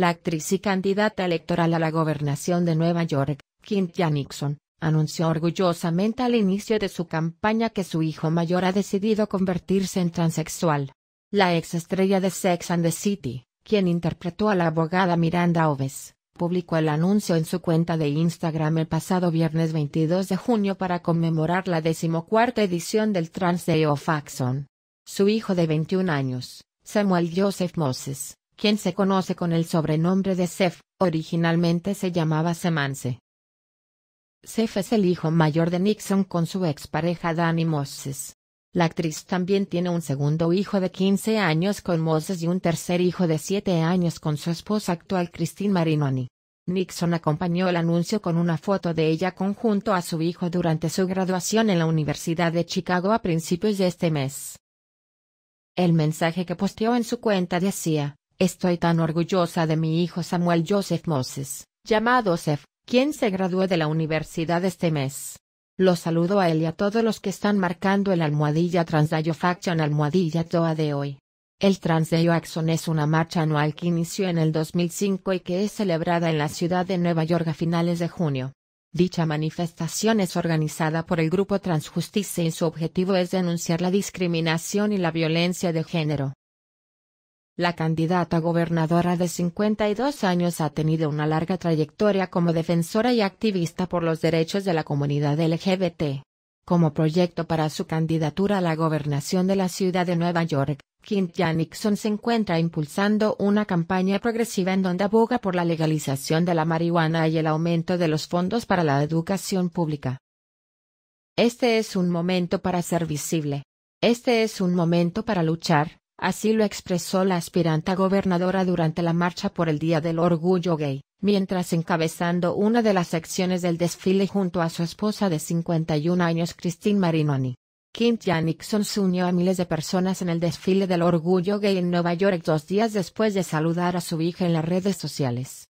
La actriz y candidata electoral a la gobernación de Nueva York, Kim Nixon, anunció orgullosamente al inicio de su campaña que su hijo mayor ha decidido convertirse en transexual. La ex estrella de Sex and the City, quien interpretó a la abogada Miranda Oves, publicó el anuncio en su cuenta de Instagram el pasado viernes 22 de junio para conmemorar la decimocuarta edición del Trans Day of Action. Su hijo de 21 años, Samuel Joseph Moses, quien se conoce con el sobrenombre de Sef, originalmente se llamaba Semance. Sef es el hijo mayor de Nixon con su expareja Danny Moses. La actriz también tiene un segundo hijo de 15 años con Moses y un tercer hijo de 7 años con su esposa actual Christine Marinoni. Nixon acompañó el anuncio con una foto de ella conjunto a su hijo durante su graduación en la Universidad de Chicago a principios de este mes. El mensaje que posteó en su cuenta decía, Estoy tan orgullosa de mi hijo Samuel Joseph Moses, llamado Sef, quien se graduó de la universidad este mes. Lo saludo a él y a todos los que están marcando el almohadilla Transdayo Faction almohadilla TOA de hoy. El Transdayo Action es una marcha anual que inició en el 2005 y que es celebrada en la ciudad de Nueva York a finales de junio. Dicha manifestación es organizada por el grupo Transjusticia y su objetivo es denunciar la discriminación y la violencia de género. La candidata gobernadora de 52 años ha tenido una larga trayectoria como defensora y activista por los derechos de la comunidad LGBT. Como proyecto para su candidatura a la gobernación de la ciudad de Nueva York, Kim Nixon se encuentra impulsando una campaña progresiva en donde aboga por la legalización de la marihuana y el aumento de los fondos para la educación pública. Este es un momento para ser visible. Este es un momento para luchar, Así lo expresó la aspiranta gobernadora durante la marcha por el Día del Orgullo Gay, mientras encabezando una de las secciones del desfile junto a su esposa de 51 años Christine Marinoni. Kim Nixon se unió a miles de personas en el desfile del orgullo gay en Nueva York dos días después de saludar a su hija en las redes sociales.